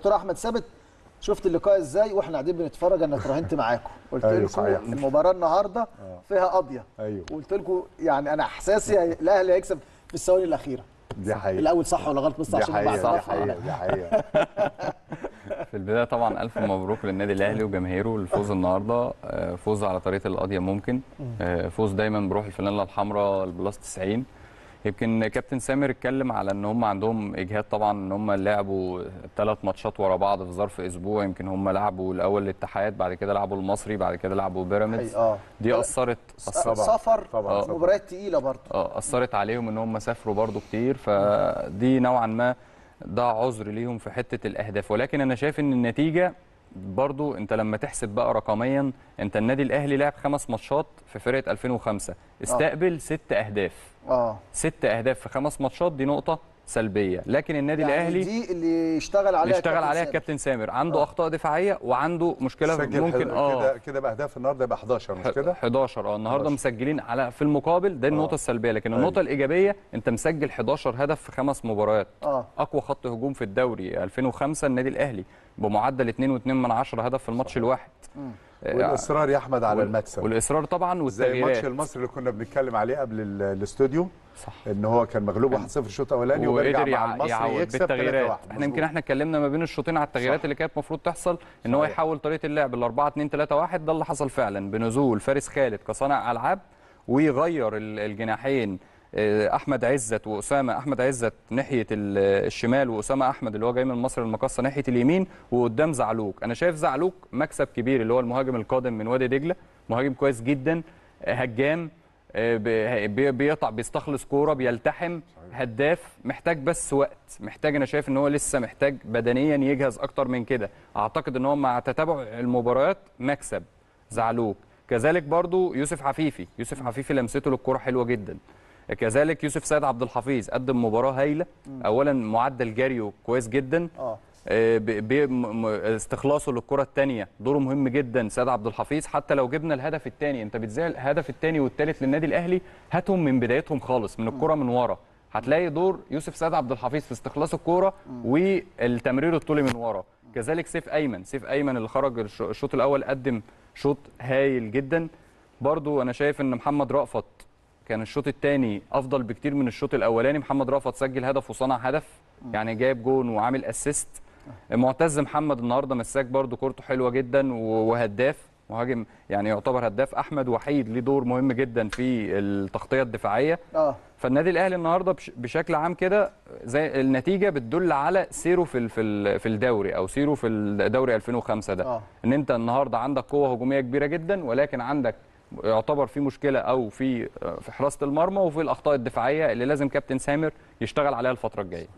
دكتور احمد ثابت شفت اللقاء ازاي واحنا قاعدين بنتفرج انا اتراهنت معاكم قلت أيوة لكم المباراه النهارده آه. فيها قاضيه ايوه وقلت لكم يعني انا احساسي الاهلي هيكسب في الثواني الاخيره دي حقيقة الأول صح ولا غلط بس عشان بعد صح دي حقيقة دي حقيقة في البداية طبعا ألف مبروك للنادي الأهلي وجماهيره الفوز النهاردة آه، فوز على طريقة القاضية ممكن آه، فوز دايما بروح الفانيلا الحمراء البلاس 90 يمكن كابتن سامر اتكلم على ان هم عندهم اجهاد طبعا ان هم لعبوا ثلاث ماتشات ورا بعض في ظرف اسبوع يمكن هم لعبوا الاول الاتحاد بعد كده لعبوا المصري بعد كده لعبوا بيراميدز آه. دي اثرت سفر مباريات تقيله برضه اه اثرت عليهم ان هم سافروا برضه كتير فدي نوعا ما ده عذر ليهم في حته الاهداف ولكن انا شايف ان النتيجه برضو انت لما تحسب بقى رقميا انت النادي الاهلي لعب خمس ماتشات في فرقه 2005 استقبل أوه. ست اهداف اه ست اهداف في خمس ماتشات دي نقطه سلبيه لكن النادي يعني الاهلي دي اللي يشتغل عليها يشتغل عليها الكابتن سامر عنده أوه. اخطاء دفاعيه وعنده مشكله ممكن اه كده كده باهداف النهارده يبقى 11 مش كده 11 اه النهارده مسجلين على في المقابل ده النقطه أوه. السلبيه لكن طيب. النقطه أيوه. الايجابيه انت مسجل 11 هدف في خمس مباريات أوه. اقوى خط هجوم في الدوري 2005 النادي الاهلي بمعدل 2.2 من هدف في الماتش الواحد آه، والاصرار يا احمد على المكسب والاصرار طبعا والتغييرات زي الماتش المصري اللي كنا بنتكلم عليه قبل الاستوديو صح ان هو كان مغلوب 1-0 الشوط الاولاني وقدر يكسب بالتغييرات احنا يمكن احنا اتكلمنا ما بين الشوطين على التغييرات اللي كانت المفروض تحصل ان هو يحول طريقه اللعب ل 4 2 3 1 ده اللي حصل فعلا بنزول فارس خالد كصانع العاب ويغير الجناحين آه، احمد عزت واسامه احمد عزت ناحيه الشمال واسامه احمد اللي هو جاي من مصر المقصه ناحيه اليمين وقدام زعلوك انا شايف زعلوك مكسب كبير اللي هو المهاجم القادم من وادي دجله مهاجم كويس جدا آه، هجام آه، بيقطع بيستخلص كوره بيلتحم هداف محتاج بس وقت محتاج انا شايف ان هو لسه محتاج بدنيا يجهز اكتر من كده اعتقد ان هو مع تتابع المباريات مكسب زعلوك كذلك برضو يوسف عفيفي يوسف عفيفي لمسته للكوره حلوه جدا كذلك يوسف سيد عبد الحفيظ قدم مباراه هايله اولا معدل جريه كويس جدا آه. آه، استخلاصه للكره الثانيه دوره مهم جدا سيد عبد الحفيظ حتى لو جبنا الهدف الثاني انت بتذاع الهدف الثاني والثالث للنادي الاهلي هاتهم من بدايتهم خالص من الكره من ورا هتلاقي دور يوسف سيد عبد الحفيظ في استخلاص الكوره والتمرير الطولي من ورا كذلك سيف ايمن سيف ايمن اللي خرج الشوط الاول قدم شوط هايل جدا برضو انا شايف ان محمد رأفت كان الشوط الثاني افضل بكتير من الشوط الاولاني محمد رأفت سجل هدف وصنع هدف يعني جايب جون وعامل اسيست معتز محمد النهارده مساك برده كورته حلوه جدا وهداف مهاجم يعني يعتبر هداف احمد وحيد ليه دور مهم جدا في التغطيه الدفاعيه اه فالنادي الاهلي النهارده بشكل عام كده زي النتيجه بتدل على سيره في في الدوري او سيره في الدوري 2005 ده أوه. ان انت النهارده عندك قوه هجوميه كبيره جدا ولكن عندك يعتبر في مشكله او في آه، في حراسه المرمى وفي الاخطاء الدفاعيه اللي لازم كابتن سامر يشتغل عليها الفتره الجايه